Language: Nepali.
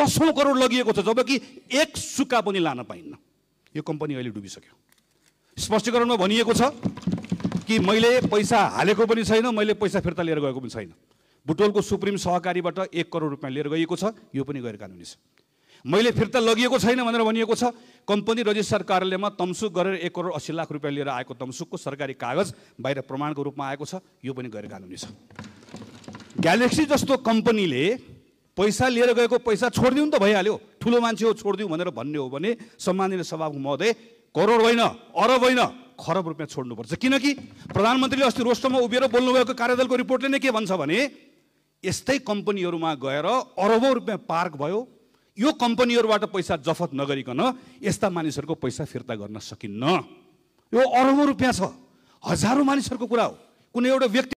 दसौँ करोड लगिएको छ जबकि एक सुक्का पनि लान पाइन्न यो कम्पनी अहिले डुबिसक्यो स्पष्टीकरणमा भनिएको छ कि मैले पैसा हालेको पनि छैन मैले पैसा फिर्ता लिएर गएको पनि छैन बुटोलको सुप्रिम सहकारीबाट एक करोड रुपियाँ लिएर गइएको छ यो पनि गैर कानुनी छ मैले फिर्ता लगिएको छैन भनेर भनिएको छ कम्पनी रजिस्ट्रार कार्यालयमा तम्सुक गरेर एक करोड अस्सी लाख रुपियाँ लिएर आएको तम्सुकको सरकारी कागज बाहिर प्रमाणको रूपमा आएको छ यो पनि गैर कानुनी छ ग्यालेक्सी जस्तो कम्पनीले पैसा लिएर गएको पैसा छोडिदिउँ त भइहाल्यो ठुलो मान्छे हो छोडिदिउँ भनेर भन्ने हो भने सम्माननीय सभाको महोदय करोड होइन अरब होइन खरब रुपियाँ छोड्नुपर्छ किनकि प्रधानमन्त्रीले अस्ति रोस्टोमा उभिएर बोल्नुभएको कार्यदलको रिपोर्टले नै के भन्छ भने यस्तै कम्पनीहरूमा गएर अरबौँ रुपियाँ पार्क भयो यो कम्पनीहरूबाट पैसा जफत नगरिकन यस्ता मानिसहरूको पैसा फिर्ता गर्न सकिन्न यो अरबौँ रुपियाँ छ हजारौँ मानिसहरूको कुरा हो कुनै एउटा व्यक्ति